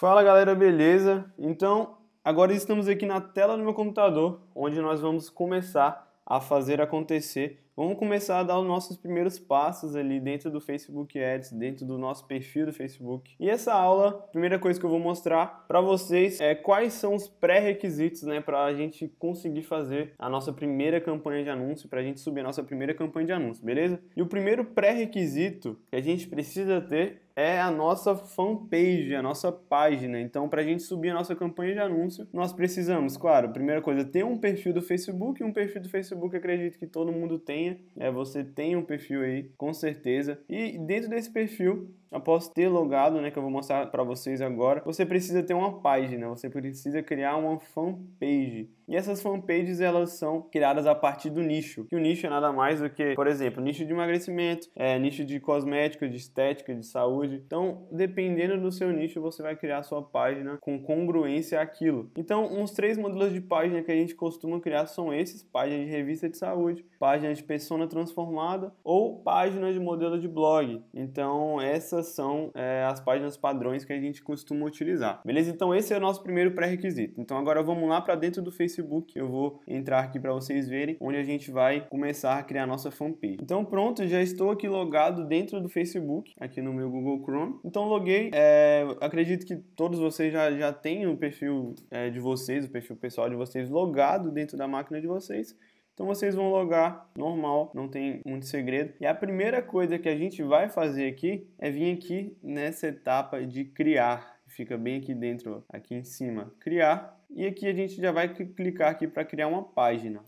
Fala galera, beleza? Então, agora estamos aqui na tela do meu computador, onde nós vamos começar a fazer acontecer. Vamos começar a dar os nossos primeiros passos ali dentro do Facebook Ads, dentro do nosso perfil do Facebook. E essa aula, primeira coisa que eu vou mostrar para vocês é quais são os pré-requisitos, né, para a gente conseguir fazer a nossa primeira campanha de anúncio, para a gente subir a nossa primeira campanha de anúncio, beleza? E o primeiro pré-requisito que a gente precisa ter é a nossa fanpage, a nossa página. Então, para a gente subir a nossa campanha de anúncio, nós precisamos, claro, primeira coisa, ter um perfil do Facebook. Um perfil do Facebook, acredito que todo mundo tenha. É, você tem um perfil aí, com certeza. E dentro desse perfil, após ter logado, né, que eu vou mostrar para vocês agora, você precisa ter uma página, você precisa criar uma fanpage. E essas fanpages elas são criadas a partir do nicho. o nicho é nada mais do que, por exemplo, nicho de emagrecimento, é, nicho de cosmética, de estética, de saúde. Então, dependendo do seu nicho, você vai criar a sua página com congruência àquilo. Então, uns três modelos de página que a gente costuma criar são esses: página de revista de saúde, página de persona transformada ou página de modelo de blog. Então, essas essas são é, as páginas padrões que a gente costuma utilizar. Beleza? Então esse é o nosso primeiro pré-requisito. Então agora vamos lá para dentro do Facebook. Eu vou entrar aqui para vocês verem onde a gente vai começar a criar a nossa fanpage. Então pronto, já estou aqui logado dentro do Facebook, aqui no meu Google Chrome. Então loguei. É, acredito que todos vocês já, já têm o perfil é, de vocês, o perfil pessoal de vocês logado dentro da máquina de vocês. Então vocês vão logar normal, não tem muito segredo. E a primeira coisa que a gente vai fazer aqui é vir aqui nessa etapa de criar. Fica bem aqui dentro, aqui em cima, criar. E aqui a gente já vai clicar aqui para criar uma página.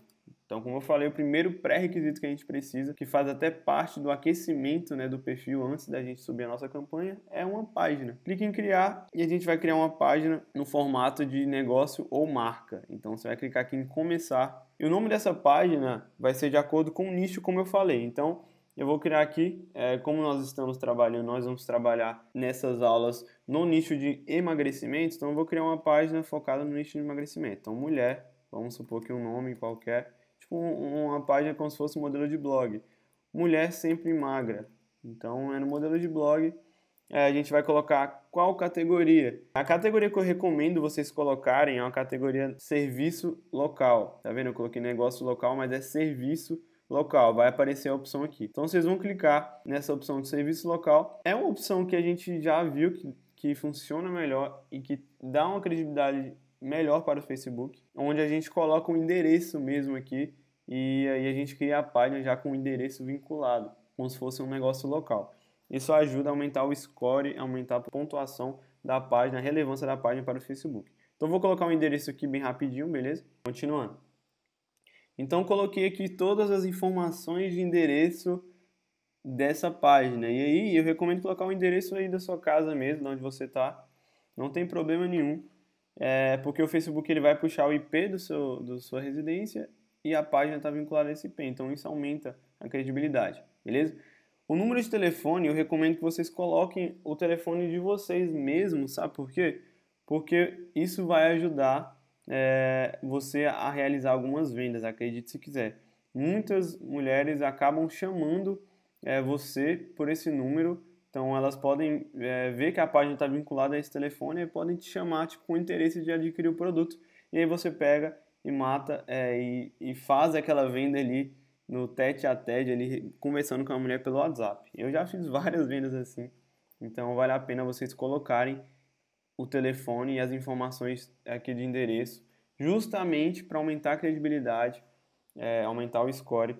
Então, como eu falei, o primeiro pré-requisito que a gente precisa, que faz até parte do aquecimento né, do perfil antes da gente subir a nossa campanha, é uma página. Clique em criar e a gente vai criar uma página no formato de negócio ou marca. Então, você vai clicar aqui em começar e o nome dessa página vai ser de acordo com o nicho, como eu falei. Então, eu vou criar aqui, é, como nós estamos trabalhando, nós vamos trabalhar nessas aulas no nicho de emagrecimento. Então, eu vou criar uma página focada no nicho de emagrecimento. Então, mulher, vamos supor que um nome qualquer, tipo uma página como se fosse um modelo de blog. Mulher sempre magra. Então, é no modelo de blog, é, a gente vai colocar qual categoria. A categoria que eu recomendo vocês colocarem é uma categoria serviço local. Tá vendo? Eu coloquei negócio local, mas é serviço local. Vai aparecer a opção aqui. Então vocês vão clicar nessa opção de serviço local. É uma opção que a gente já viu que, que funciona melhor e que dá uma credibilidade melhor para o Facebook, onde a gente coloca o um endereço mesmo aqui e aí a gente cria a página já com o endereço vinculado, como se fosse um negócio local. Isso ajuda a aumentar o score, aumentar a pontuação da página, a relevância da página para o Facebook. Então vou colocar o um endereço aqui bem rapidinho, beleza? Continuando. Então coloquei aqui todas as informações de endereço dessa página. E aí eu recomendo colocar o endereço aí da sua casa mesmo, de onde você está. Não tem problema nenhum, é, porque o Facebook ele vai puxar o IP do seu, do sua residência e a página está vinculada a esse IP. Então isso aumenta a credibilidade, beleza? O número de telefone, eu recomendo que vocês coloquem o telefone de vocês mesmos, sabe por quê? Porque isso vai ajudar é, você a realizar algumas vendas, acredite se quiser. Muitas mulheres acabam chamando é, você por esse número, então elas podem é, ver que a página está vinculada a esse telefone e podem te chamar tipo, com interesse de adquirir o produto. E aí você pega e mata é, e, e faz aquela venda ali no tete a tete ali, conversando com a mulher pelo WhatsApp. Eu já fiz várias vendas assim, então vale a pena vocês colocarem o telefone e as informações eh, aqui de endereço, justamente para aumentar a credibilidade, é, aumentar o score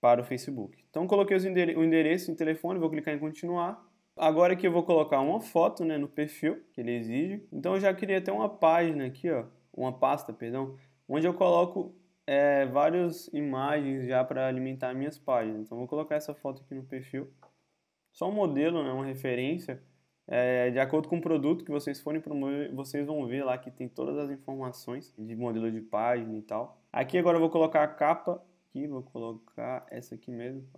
para o Facebook. Então coloquei endere o endereço e o telefone, vou clicar em continuar. Agora que eu vou colocar uma foto né, no perfil que ele exige, então eu já queria ter uma página aqui, ó, uma pasta, perdão, onde eu coloco é, várias imagens já para alimentar minhas páginas. Então vou colocar essa foto aqui no perfil. Só um modelo, né, uma referência. É, de acordo com o produto que vocês forem promover, vocês vão ver lá que tem todas as informações de modelo de página e tal. Aqui agora eu vou colocar a capa. Aqui, vou colocar essa aqui mesmo.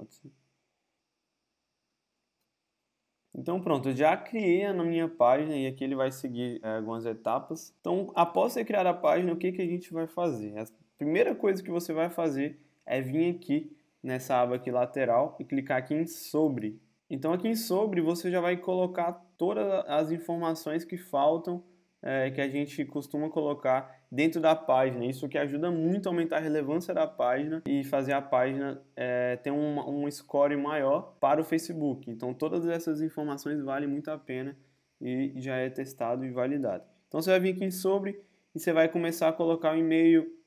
Então pronto, já criei a minha página e aqui ele vai seguir é, algumas etapas. Então após você criar a página, o que, que a gente vai fazer? As primeira coisa que você vai fazer é vir aqui nessa aba aqui lateral e clicar aqui em sobre. Então aqui em sobre você já vai colocar todas as informações que faltam é, que a gente costuma colocar dentro da página. Isso que ajuda muito a aumentar a relevância da página e fazer a página é, ter um, um score maior para o Facebook. Então todas essas informações valem muito a pena e já é testado e validado. Então você vai vir aqui em sobre e você vai começar a colocar o e-mail,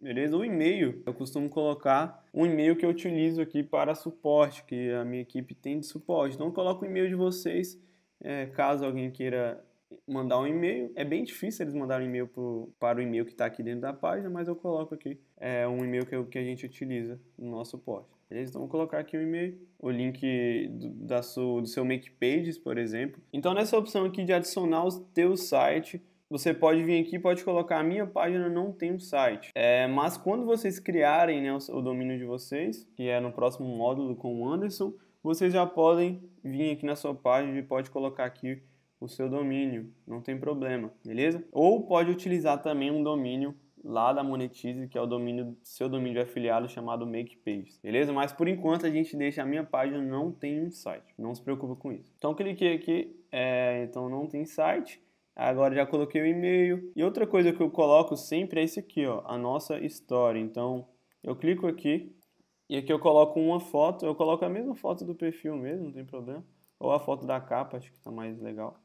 beleza? O e-mail, eu costumo colocar um e-mail que eu utilizo aqui para suporte, que a minha equipe tem de suporte. Então, coloca o e-mail de vocês, é, caso alguém queira mandar um e-mail. É bem difícil eles mandarem um e-mail para o e-mail que está aqui dentro da página, mas eu coloco aqui é, um e-mail que, que a gente utiliza no nosso suporte. Beleza? Então, vou colocar aqui o um e-mail, o link do, da sua, do seu Make Pages, por exemplo. Então, nessa opção aqui de adicionar o teu site você pode vir aqui, pode colocar a minha página não tem um site. É, mas quando vocês criarem né, o, o domínio de vocês, que é no próximo módulo com o Anderson, vocês já podem vir aqui na sua página e pode colocar aqui o seu domínio, não tem problema, beleza? Ou pode utilizar também um domínio lá da Monetize, que é o domínio seu domínio de afiliado chamado MakePage, beleza? Mas por enquanto a gente deixa a minha página não tem um site, não se preocupa com isso. Então cliquei aqui, é, então não tem site. Agora já coloquei o e-mail. E outra coisa que eu coloco sempre é esse aqui, ó, a nossa história. Então, eu clico aqui e aqui eu coloco uma foto, eu coloco a mesma foto do perfil mesmo, não tem problema. Ou a foto da capa, acho que tá mais legal.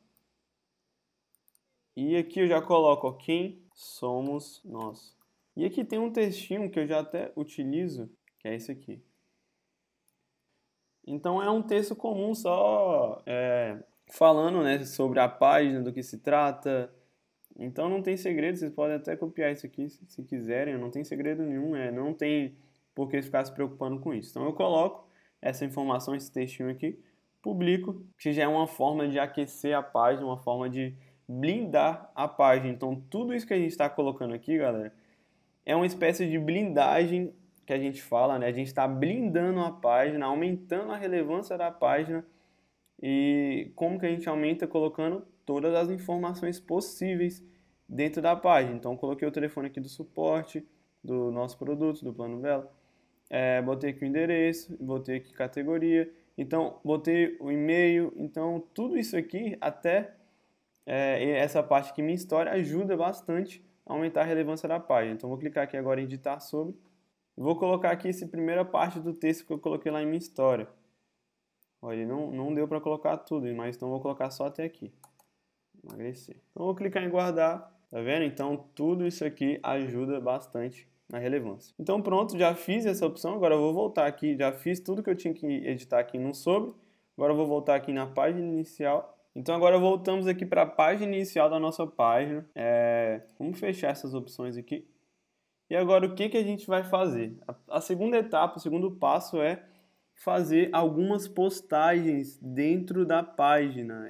E aqui eu já coloco ó, quem somos nós. E aqui tem um textinho que eu já até utilizo, que é esse aqui. Então é um texto comum, só é, falando né, sobre a página, do que se trata. Então não tem segredo, vocês podem até copiar isso aqui se, se quiserem, não tem segredo nenhum, é, não tem por que ficar se preocupando com isso. Então eu coloco essa informação, esse textinho aqui, publico, que já é uma forma de aquecer a página, uma forma de blindar a página. Então tudo isso que a gente está colocando aqui, galera, é uma espécie de blindagem que a gente fala, né? A gente está blindando a página, aumentando a relevância da página e como que a gente aumenta? Colocando todas as informações possíveis dentro da página. Então, coloquei o telefone aqui do suporte, do nosso produto, do plano Vela É, botei aqui o endereço, botei aqui categoria. Então, botei o e-mail. Então, tudo isso aqui, até é, essa parte aqui, minha história, ajuda bastante a aumentar a relevância da página. Então, vou clicar aqui agora em editar sobre. Vou colocar aqui essa primeira parte do texto que eu coloquei lá em minha história. Olha, não, não deu para colocar tudo, mas então vou colocar só até aqui. Emagrecer. Então vou clicar em guardar. Tá vendo? Então tudo isso aqui ajuda bastante na relevância. Então pronto, já fiz essa opção. Agora eu vou voltar aqui. Já fiz tudo que eu tinha que editar aqui no sobre. Agora eu vou voltar aqui na página inicial. Então agora voltamos aqui para a página inicial da nossa página. É... Vamos fechar essas opções aqui. E agora o que, que a gente vai fazer? A segunda etapa, o segundo passo é fazer algumas postagens dentro da página.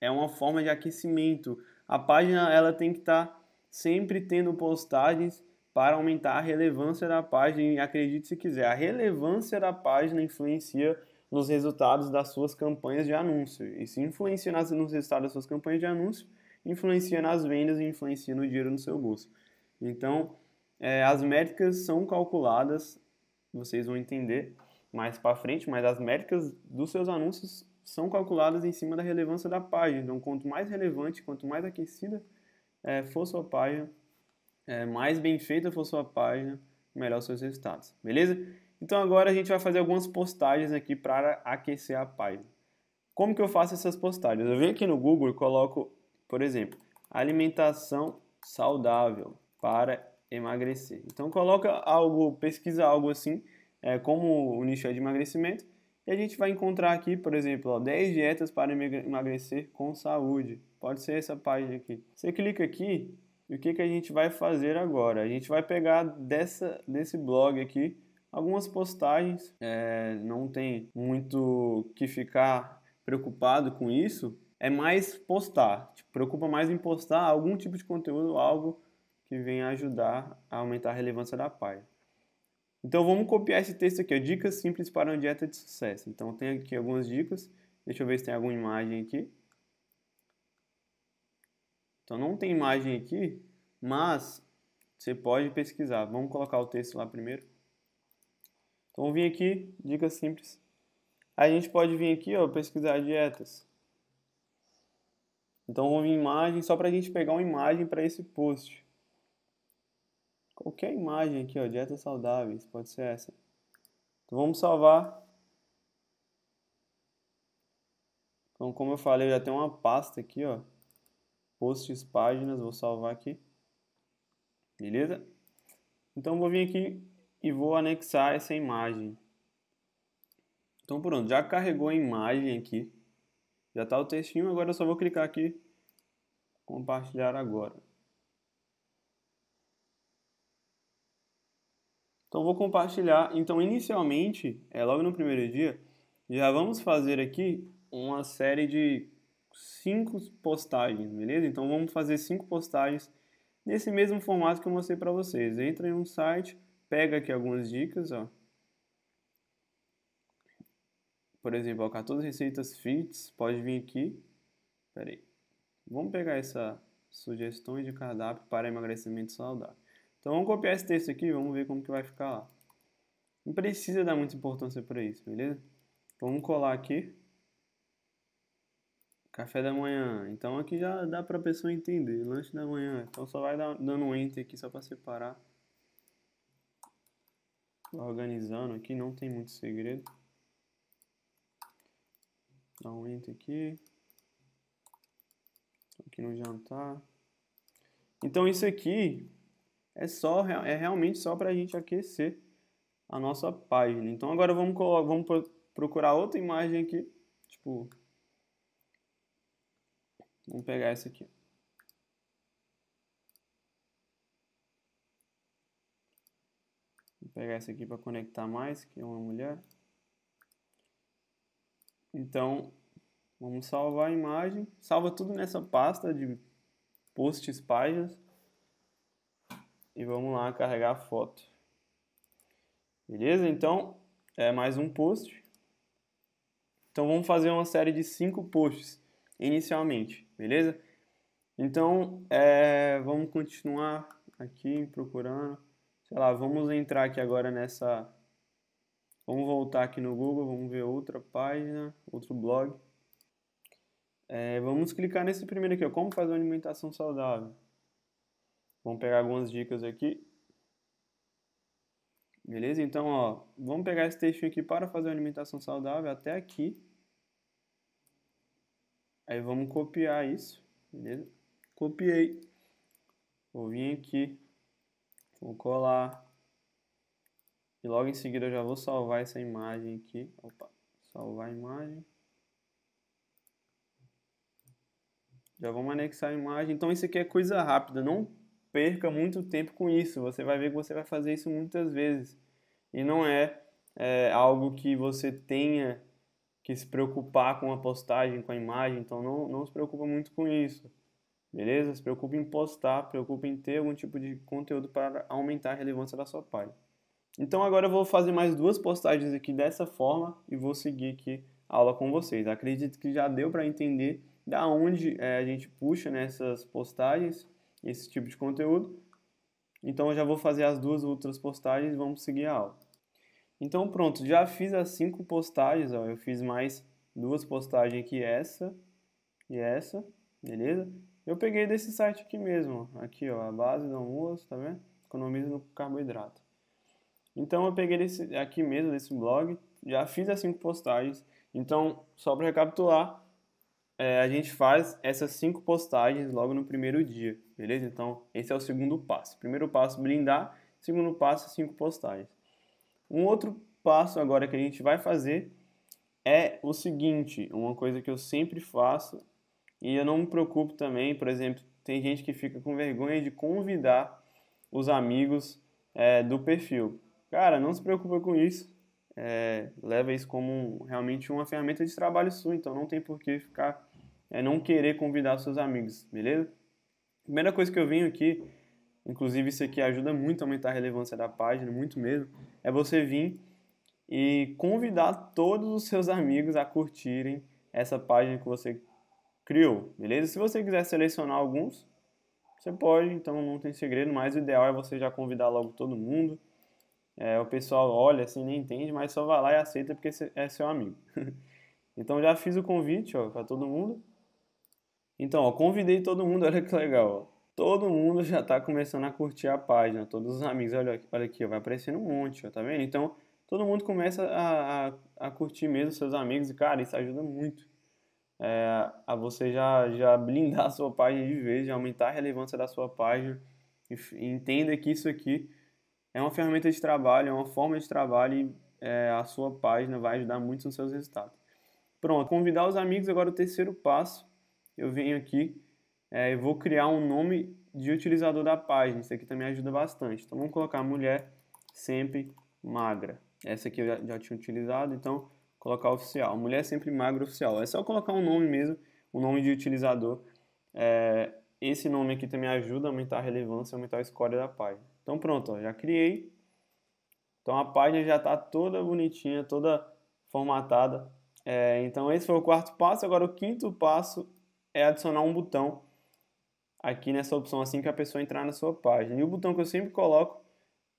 É uma forma de aquecimento. A página ela tem que estar tá sempre tendo postagens para aumentar a relevância da página. E acredite se quiser, a relevância da página influencia nos resultados das suas campanhas de anúncio. E se influencia nos resultados das suas campanhas de anúncio, influencia nas vendas e influencia no dinheiro no seu bolso. Então, é, as métricas são calculadas, vocês vão entender mais para frente, mas as métricas dos seus anúncios são calculadas em cima da relevância da página. Então, quanto mais relevante, quanto mais aquecida é, for sua página, é, mais bem feita for sua página, melhor seus resultados. Beleza? Então, agora a gente vai fazer algumas postagens aqui para aquecer a página. Como que eu faço essas postagens? Eu venho aqui no Google e coloco, por exemplo, alimentação saudável para emagrecer. Então, coloca algo, pesquisa algo assim é, como o nicho é de emagrecimento. E a gente vai encontrar aqui, por exemplo, ó, 10 dietas para emagrecer com saúde. Pode ser essa página aqui. Você clica aqui e o que, que a gente vai fazer agora? A gente vai pegar dessa, desse blog aqui algumas postagens. É, não tem muito que ficar preocupado com isso. É mais postar. Te preocupa mais em postar algum tipo de conteúdo, algo que venha ajudar a aumentar a relevância da página. Então vamos copiar esse texto aqui, ó, dicas simples para uma dieta de sucesso. Então tem aqui algumas dicas, deixa eu ver se tem alguma imagem aqui. Então não tem imagem aqui, mas você pode pesquisar. Vamos colocar o texto lá primeiro. Então vim aqui, dicas simples. a gente pode vir aqui, ó, pesquisar dietas. Então vamos vir em imagem, só para a gente pegar uma imagem para esse post qualquer imagem aqui, ó, dietas saudáveis, pode ser essa. Então vamos salvar. Então como eu falei, eu já tem uma pasta aqui, ó, posts, páginas, vou salvar aqui. Beleza? Então vou vir aqui e vou anexar essa imagem. Então pronto, já carregou a imagem aqui. Já está o textinho, agora eu só vou clicar aqui compartilhar agora. Então vou compartilhar. Então inicialmente, é logo no primeiro dia, já vamos fazer aqui uma série de cinco postagens, beleza? Então vamos fazer cinco postagens nesse mesmo formato que eu mostrei para vocês. Entra em um site, pega aqui algumas dicas, ó. Por exemplo, ó, 14 receitas fits, pode vir aqui. Pera aí. Vamos pegar essa sugestões de cardápio para emagrecimento saudável. Então vamos copiar esse texto aqui, vamos ver como que vai ficar lá. Não precisa dar muita importância para isso, beleza? Então, vamos colar aqui. Café da manhã. Então aqui já dá para a pessoa entender. Lanche da manhã. Então só vai dando um enter aqui só para separar. Tá organizando aqui, não tem muito segredo. Dá um enter aqui. Aqui no jantar. Então isso aqui é só é, é realmente só para a gente aquecer a nossa página. Então agora vamos vamos procurar outra imagem aqui, tipo vamos pegar essa aqui. Vou pegar essa aqui para conectar mais, que é uma mulher. Então, vamos salvar a imagem. Salva tudo nessa pasta de posts páginas e vamos lá carregar a foto. Beleza? Então, é mais um post. Então, vamos fazer uma série de cinco posts inicialmente, beleza? Então, é, vamos continuar aqui procurando. Sei lá, vamos entrar aqui agora nessa... Vamos voltar aqui no Google, vamos ver outra página, outro blog. É, vamos clicar nesse primeiro aqui, ó, como fazer uma alimentação saudável. Vamos pegar algumas dicas aqui. Beleza? Então, ó, vamos pegar esse textinho aqui para fazer uma alimentação saudável até aqui. Aí vamos copiar isso, beleza? Copiei. Vou vir aqui, vou colar. E logo em seguida eu já vou salvar essa imagem aqui. Opa, salvar a imagem. Já vamos anexar a imagem. Então isso aqui é coisa rápida, não perca muito tempo com isso. Você vai ver que você vai fazer isso muitas vezes. E não é, é algo que você tenha que se preocupar com a postagem, com a imagem. Então não, não se preocupa muito com isso. Beleza? Se preocupe em postar, preocupe em ter algum tipo de conteúdo para aumentar a relevância da sua página. Então agora eu vou fazer mais duas postagens aqui dessa forma e vou seguir aqui a aula com vocês. Acredito que já deu para entender da onde é, a gente puxa nessas né, postagens esse tipo de conteúdo. Então eu já vou fazer as duas outras postagens e vamos seguir a aula. Então pronto, já fiz as cinco postagens, ó, eu fiz mais duas postagens aqui, essa e essa, beleza? Eu peguei desse site aqui mesmo, aqui ó, a base do almoço, tá vendo? Economiza no carboidrato. Então eu peguei desse, aqui mesmo, desse blog, já fiz as cinco postagens. Então, só para recapitular, é, a gente faz essas cinco postagens logo no primeiro dia, beleza? Então, esse é o segundo passo. Primeiro passo, blindar. Segundo passo, cinco postagens. Um outro passo agora que a gente vai fazer é o seguinte, uma coisa que eu sempre faço e eu não me preocupo também, por exemplo, tem gente que fica com vergonha de convidar os amigos é, do perfil. Cara, não se preocupa com isso. É, leva isso como realmente uma ferramenta de trabalho sua, então não tem por que ficar é não querer convidar seus amigos, beleza? Primeira coisa que eu venho aqui, inclusive isso aqui ajuda muito a aumentar a relevância da página, muito mesmo, é você vir e convidar todos os seus amigos a curtirem essa página que você criou, beleza? Se você quiser selecionar alguns, você pode, então não tem segredo, mas o ideal é você já convidar logo todo mundo. É, o pessoal olha assim, nem entende, mas só vai lá e aceita porque é seu amigo. então já fiz o convite para todo mundo. Então, ó, convidei todo mundo, olha que legal. Ó. Todo mundo já está começando a curtir a página, todos os amigos, olha, olha aqui, ó, vai aparecendo um monte, ó, tá vendo? Então, todo mundo começa a, a, a curtir mesmo seus amigos e, cara, isso ajuda muito. É, a você já, já blindar a sua página de vez, já aumentar a relevância da sua página. E, e entenda que isso aqui é uma ferramenta de trabalho, é uma forma de trabalho e é, a sua página vai ajudar muito nos seus resultados. Pronto, convidar os amigos agora o terceiro passo eu venho aqui é, vou criar um nome de utilizador da página. Isso aqui também ajuda bastante. Então vamos colocar mulher sempre magra. Essa aqui eu já, já tinha utilizado, então colocar oficial. Mulher sempre magra oficial. É só colocar um nome mesmo, um nome de utilizador. É, esse nome aqui também ajuda a aumentar a relevância, aumentar a score da página. Então pronto, ó, já criei. Então a página já está toda bonitinha, toda formatada. É, então esse foi o quarto passo. Agora o quinto passo é adicionar um botão aqui nessa opção assim que a pessoa entrar na sua página. E o botão que eu sempre coloco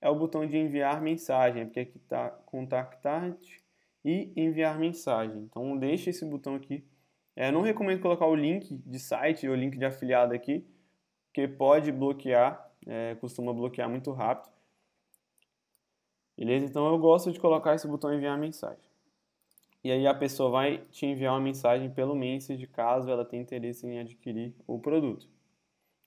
é o botão de enviar mensagem, porque aqui está contactar e enviar mensagem. Então deixa esse botão aqui. É, não recomendo colocar o link de site ou link de afiliado aqui, porque pode bloquear, é, costuma bloquear muito rápido. Beleza? Então eu gosto de colocar esse botão enviar mensagem. E aí a pessoa vai te enviar uma mensagem pelo Message caso ela tenha interesse em adquirir o produto.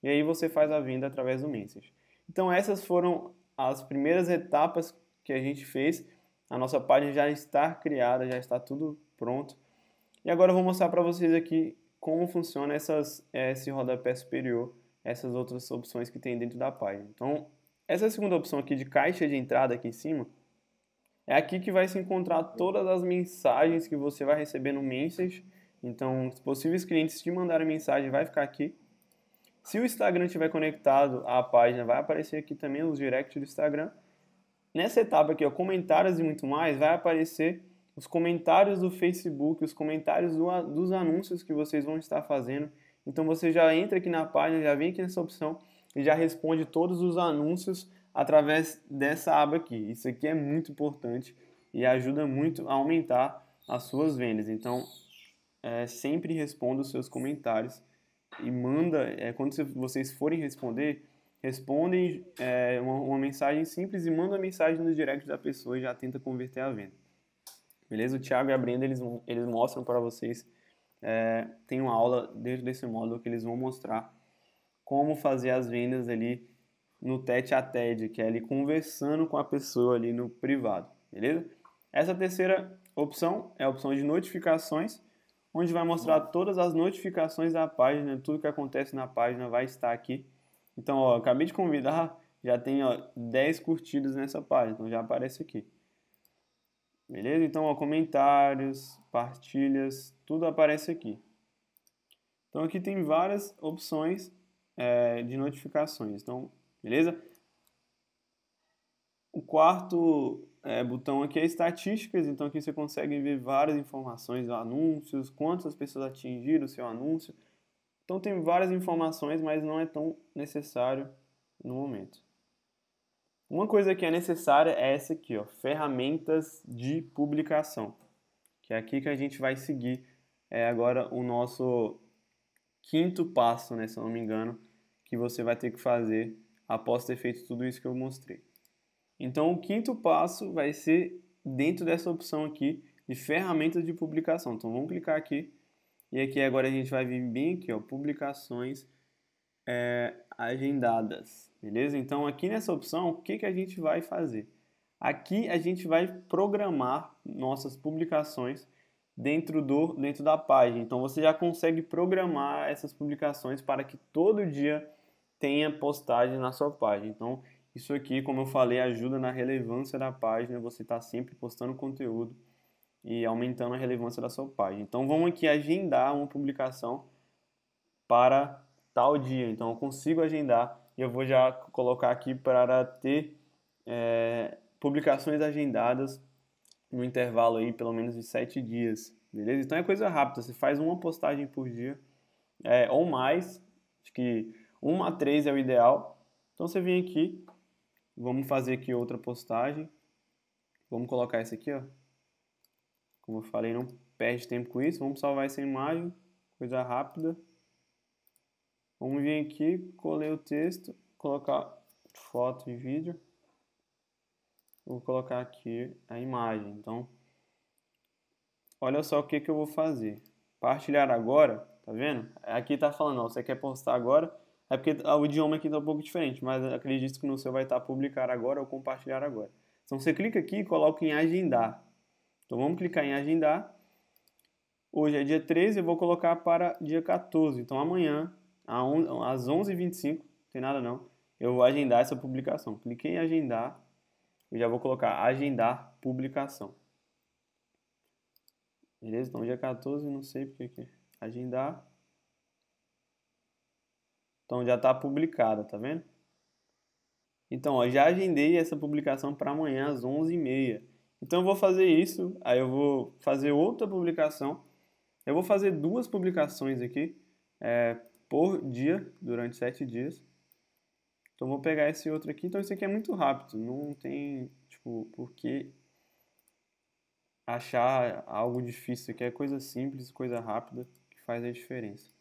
E aí você faz a venda através do Message. Então essas foram as primeiras etapas que a gente fez. A nossa página já está criada, já está tudo pronto. E agora eu vou mostrar para vocês aqui como funciona essas, eh, esse rodapé superior, essas outras opções que tem dentro da página. Então, essa segunda opção aqui de caixa de entrada aqui em cima, é aqui que vai se encontrar todas as mensagens que você vai receber no Message. Então, os possíveis clientes te mandarem mensagem, vai ficar aqui. Se o Instagram estiver conectado à página, vai aparecer aqui também os directs do Instagram. Nessa etapa aqui, ó, comentários e muito mais, vai aparecer os comentários do Facebook, os comentários do, dos anúncios que vocês vão estar fazendo. Então você já entra aqui na página, já vem aqui nessa opção e já responde todos os anúncios através dessa aba aqui. Isso aqui é muito importante e ajuda muito a aumentar as suas vendas. Então, é, sempre responda os seus comentários e manda, é, quando vocês forem responder, respondem é, uma, uma, mensagem simples e manda a mensagem no direct da pessoa e já tenta converter a venda. Beleza? O Thiago e a Brenda, eles, eles mostram para vocês, é, tem uma aula dentro desse módulo que eles vão mostrar como fazer as vendas ali no tete a tete, que é ali conversando com a pessoa ali no privado, beleza? Essa terceira opção é a opção de notificações, onde vai mostrar todas as notificações da página, tudo que acontece na página vai estar aqui. Então, ó, acabei de convidar, já tem ó, 10 curtidas nessa página, então já aparece aqui. Beleza? Então, ó, comentários, partilhas, tudo aparece aqui. Então, aqui tem várias opções é, de notificações. Então, Beleza? O quarto é, botão aqui é estatísticas, então aqui você consegue ver várias informações, anúncios, quantas pessoas atingiram o seu anúncio. Então tem várias informações, mas não é tão necessário no momento. Uma coisa que é necessária é essa aqui, ó, ferramentas de publicação, que é aqui que a gente vai seguir é agora o nosso quinto passo, né, se eu não me engano, que você vai ter que fazer após ter feito tudo isso que eu mostrei. Então, o quinto passo vai ser dentro dessa opção aqui de ferramentas de publicação. Então, vamos clicar aqui e aqui agora a gente vai vir bem aqui, ó, publicações é, agendadas, beleza? Então, aqui nessa opção, o que, que a gente vai fazer? Aqui a gente vai programar nossas publicações dentro, do, dentro da página. Então, você já consegue programar essas publicações para que todo dia tenha postagem na sua página. Então, isso aqui, como eu falei, ajuda na relevância da página, você está sempre postando conteúdo e aumentando a relevância da sua página. Então, vamos aqui agendar uma publicação para tal dia. Então, eu consigo agendar e eu vou já colocar aqui para ter é, publicações agendadas no intervalo aí pelo menos de sete dias, beleza? Então é coisa rápida, você faz uma postagem por dia é, ou mais, acho que 1 a 3 é o ideal. Então você vem aqui, vamos fazer aqui outra postagem. Vamos colocar essa aqui, ó. Como eu falei, não perde tempo com isso. Vamos salvar essa imagem, coisa rápida. Vamos vir aqui, colei o texto, colocar foto e vídeo. Vou colocar aqui a imagem. Então, olha só o que, que eu vou fazer. Partilhar agora, tá vendo? Aqui tá falando, ó, você quer postar agora? É porque ah, o idioma aqui está um pouco diferente, mas acredito que no seu vai estar tá publicar agora ou compartilhar agora. Então você clica aqui e coloca em agendar. Então vamos clicar em agendar. Hoje é dia 13, eu vou colocar para dia 14. Então amanhã, às 11h25, não tem nada não, eu vou agendar essa publicação. Cliquei em agendar eu já vou colocar agendar publicação. Beleza? Então dia 14, não sei porque aqui. Agendar. Então já está publicada, tá vendo? Então, ó, já agendei essa publicação para amanhã às 11h30. Então eu vou fazer isso, aí eu vou fazer outra publicação. Eu vou fazer duas publicações aqui é, por dia, durante sete dias. Então vou pegar esse outro aqui. Então isso aqui é muito rápido, não tem, tipo, por que achar algo difícil aqui. É coisa simples, coisa rápida que faz a diferença.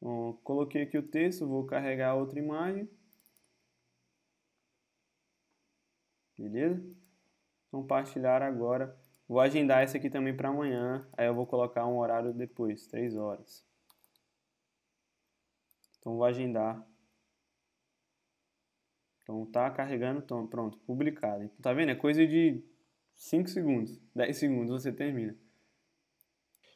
Então, coloquei aqui o texto, vou carregar outra imagem. Beleza? Compartilhar então, agora. Vou agendar essa aqui também para amanhã. Aí eu vou colocar um horário depois, 3 horas. Então vou agendar. Então tá carregando, então, pronto, publicado. Então, tá vendo? É coisa de 5 segundos, 10 segundos você termina.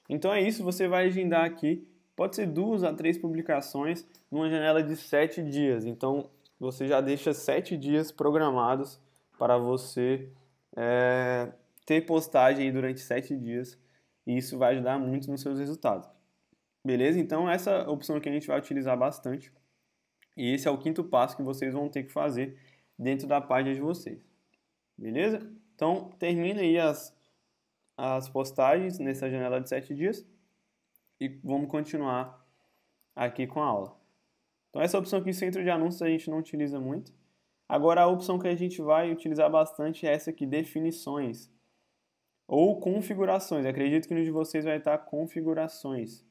Então é isso, você vai agendar aqui pode ser duas a três publicações numa janela de sete dias. Então você já deixa sete dias programados para você é, ter postagem durante sete dias e isso vai ajudar muito nos seus resultados. Beleza? Então essa é opção que a gente vai utilizar bastante e esse é o quinto passo que vocês vão ter que fazer dentro da página de vocês. Beleza? Então termina aí as, as postagens nessa janela de sete dias e vamos continuar aqui com a aula. Então essa opção aqui, centro de anúncios, a gente não utiliza muito. Agora a opção que a gente vai utilizar bastante é essa aqui, definições ou configurações. acredito que no de vocês vai estar configurações.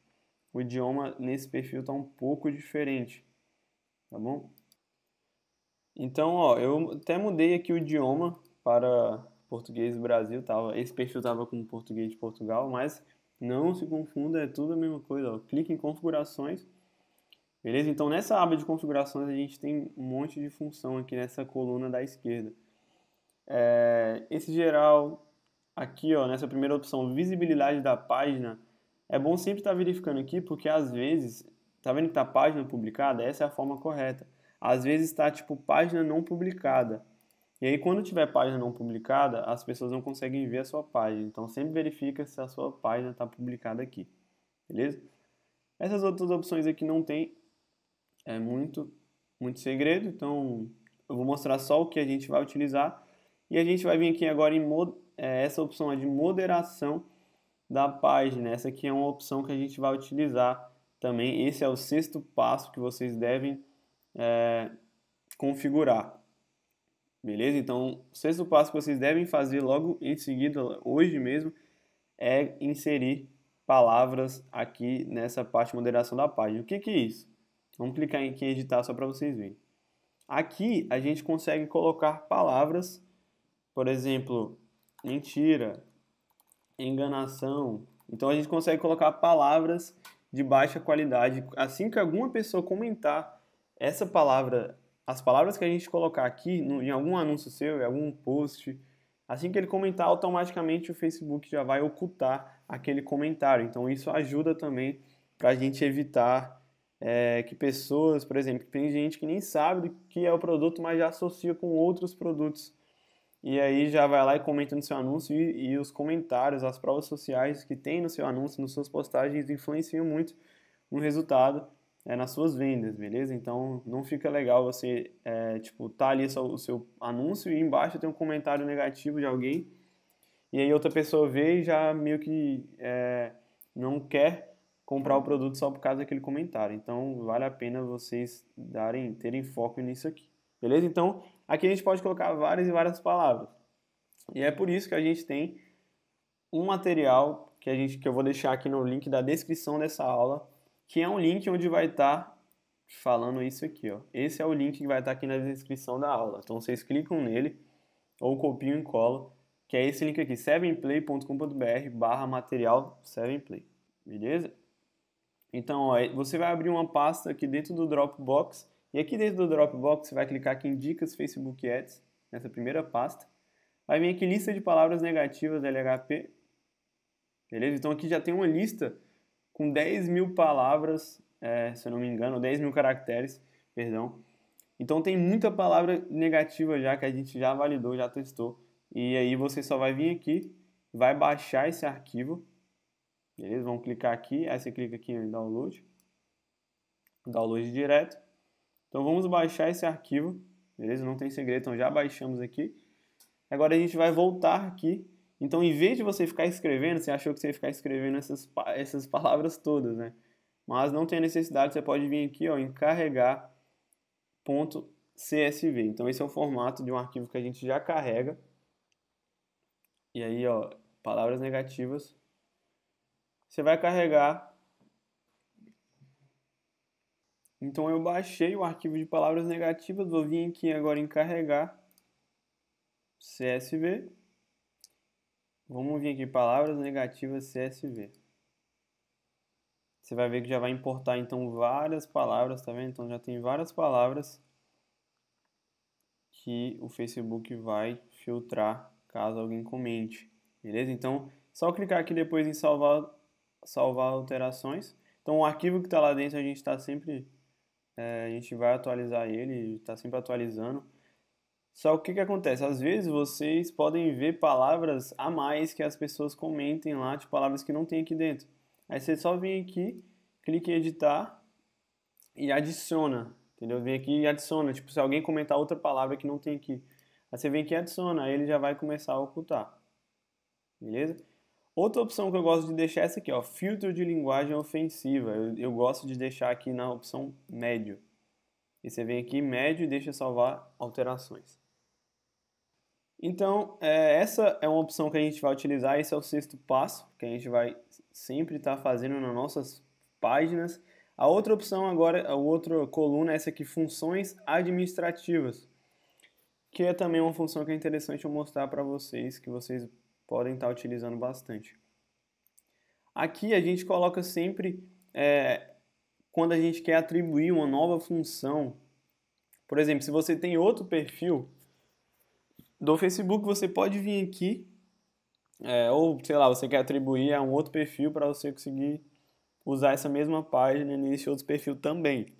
O idioma nesse perfil está um pouco diferente, tá bom? Então, ó, eu até mudei aqui o idioma para português do Brasil, tava, esse perfil estava com português de Portugal, mas não se confunda, é tudo a mesma coisa. Ó. Clique em configurações. Beleza? Então nessa aba de configurações a gente tem um monte de função aqui nessa coluna da esquerda. É, esse geral aqui, ó, nessa primeira opção, visibilidade da página, é bom sempre estar tá verificando aqui porque às vezes, tá vendo que tá página publicada? Essa é a forma correta. Às vezes está tipo página não publicada. E aí quando tiver página não publicada, as pessoas não conseguem ver a sua página. Então sempre verifica se a sua página está publicada aqui, beleza? Essas outras opções aqui não tem é muito muito segredo, então eu vou mostrar só o que a gente vai utilizar e a gente vai vir aqui agora em é, essa opção é de moderação da página. Essa aqui é uma opção que a gente vai utilizar também. Esse é o sexto passo que vocês devem é, configurar. Beleza? Então, o sexto passo que vocês devem fazer logo em seguida, hoje mesmo, é inserir palavras aqui nessa parte de moderação da página. O que, que é isso? Vamos clicar aqui em editar só para vocês verem. Aqui a gente consegue colocar palavras, por exemplo, mentira, enganação. Então a gente consegue colocar palavras de baixa qualidade. Assim que alguma pessoa comentar essa palavra as palavras que a gente colocar aqui no, em algum anúncio seu, em algum post, assim que ele comentar, automaticamente o Facebook já vai ocultar aquele comentário. Então isso ajuda também para a gente evitar é, que pessoas, por exemplo, tem gente que nem sabe do que é o produto, mas já associa com outros produtos. E aí já vai lá e comenta no seu anúncio e, e os comentários, as provas sociais que tem no seu anúncio, nas suas postagens influenciam muito no resultado é, nas suas vendas, beleza? Então não fica legal você, é, tipo, tá ali só o seu anúncio e embaixo tem um comentário negativo de alguém e aí outra pessoa vê e já meio que é, não quer comprar o produto só por causa daquele comentário. Então vale a pena vocês darem, terem foco nisso aqui, beleza? Então aqui a gente pode colocar várias e várias palavras e é por isso que a gente tem um material que a gente que eu vou deixar aqui no link da descrição dessa aula que é um link onde vai estar tá falando isso aqui. Ó. Esse é o link que vai estar tá aqui na descrição da aula. Então vocês clicam nele ou copiam e colam, que é esse link aqui, 7play.com.br barra material 7play. Beleza? Então, ó, você vai abrir uma pasta aqui dentro do Dropbox e aqui dentro do Dropbox você vai clicar aqui em Dicas Facebook Ads, nessa primeira pasta. Vai vir aqui lista de palavras negativas LHP. Beleza? Então aqui já tem uma lista com 10 mil palavras, é, se eu não me engano, 10 mil caracteres, perdão. Então tem muita palavra negativa já que a gente já validou, já testou. E aí você só vai vir aqui, vai baixar esse arquivo. Beleza? Vão clicar aqui, aí você clica aqui em download. Download direto. Então vamos baixar esse arquivo. Beleza? Não tem segredo, então já baixamos aqui. Agora a gente vai voltar aqui então, em vez de você ficar escrevendo, você achou que você ia ficar escrevendo essas, essas palavras todas, né? Mas não tem necessidade, você pode vir aqui, ó, em carregar.csv. Então, esse é o formato de um arquivo que a gente já carrega. E aí, ó, palavras negativas. Você vai carregar. Então, eu baixei o arquivo de palavras negativas, vou vir aqui agora em carregar.csv. CSV Vamos vir aqui, palavras negativas CSV. Você vai ver que já vai importar, então, várias palavras, tá vendo? Então, já tem várias palavras que o Facebook vai filtrar caso alguém comente, beleza? Então, só clicar aqui depois em salvar, salvar alterações. Então, o arquivo que está lá dentro, a gente está sempre... É, a gente vai atualizar ele, está sempre atualizando. Só o que, que acontece? Às vezes vocês podem ver palavras a mais que as pessoas comentem lá, de tipo, palavras que não tem aqui dentro. Aí você só vem aqui, clica em editar e adiciona, entendeu? Vem aqui e adiciona. Tipo, se alguém comentar outra palavra que não tem aqui. Aí você vem aqui e adiciona, aí ele já vai começar a ocultar. Beleza? Outra opção que eu gosto de deixar é essa aqui, ó, filtro de linguagem ofensiva. Eu, eu gosto de deixar aqui na opção médio. E você vem aqui, médio, e deixa salvar alterações. Então, é, essa é uma opção que a gente vai utilizar. Esse é o sexto passo que a gente vai sempre estar tá fazendo nas nossas páginas. A outra opção agora, a outra coluna é essa aqui, funções administrativas, que é também uma função que é interessante eu mostrar para vocês, que vocês podem estar tá utilizando bastante. Aqui a gente coloca sempre, é, quando a gente quer atribuir uma nova função, por exemplo, se você tem outro perfil, do Facebook você pode vir aqui, é, ou sei lá, você quer atribuir a um outro perfil para você conseguir usar essa mesma página nesse outro perfil também.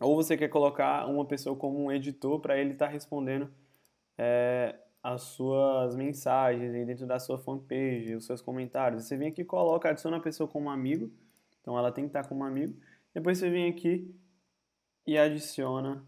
Ou você quer colocar uma pessoa como um editor para ele estar tá respondendo é, as suas mensagens aí dentro da sua fanpage, os seus comentários. Você vem aqui, coloca, adiciona a pessoa como amigo, então ela tem que estar tá como amigo. Depois você vem aqui e adiciona,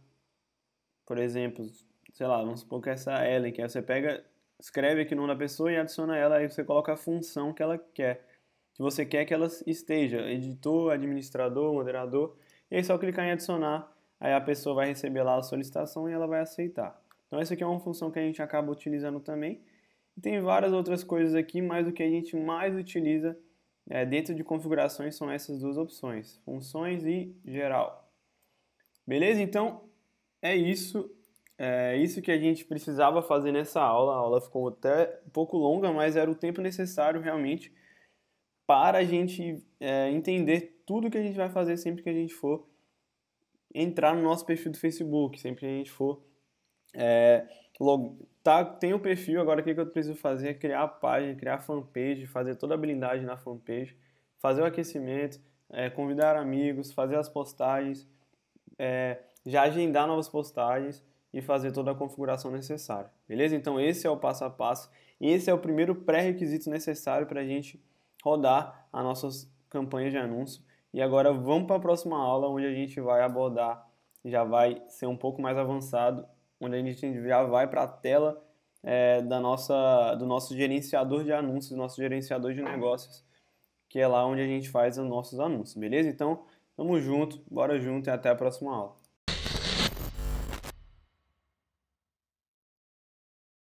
por exemplo, sei lá, vamos supor que é essa Ellen, que aí você pega, escreve aqui no nome da pessoa e adiciona ela, aí você coloca a função que ela quer, que você quer que ela esteja, editor, administrador, moderador, e aí só clicar em adicionar, aí a pessoa vai receber lá a solicitação e ela vai aceitar. Então essa aqui é uma função que a gente acaba utilizando também, e tem várias outras coisas aqui, mas o que a gente mais utiliza é, dentro de configurações são essas duas opções, funções e geral. Beleza? Então é isso. É isso que a gente precisava fazer nessa aula. A aula ficou até um pouco longa, mas era o tempo necessário realmente para a gente é, entender tudo que a gente vai fazer sempre que a gente for entrar no nosso perfil do Facebook, sempre que a gente for é, log... tá, tem o um perfil, agora o que, eu preciso fazer é criar a página, criar a fanpage, fazer toda a blindagem na fanpage, fazer o aquecimento, é, convidar amigos, fazer as postagens, é, já agendar novas postagens, e fazer toda a configuração necessária. Beleza? Então esse é o passo a passo, esse é o primeiro pré-requisito necessário para a gente rodar as nossas campanhas de anúncio. E agora vamos para a próxima aula, onde a gente vai abordar, já vai ser um pouco mais avançado, onde a gente já vai para a tela é, da nossa, do nosso gerenciador de anúncios, nosso gerenciador de negócios, que é lá onde a gente faz os nossos anúncios, beleza? Então, tamo junto, bora junto e até a próxima aula.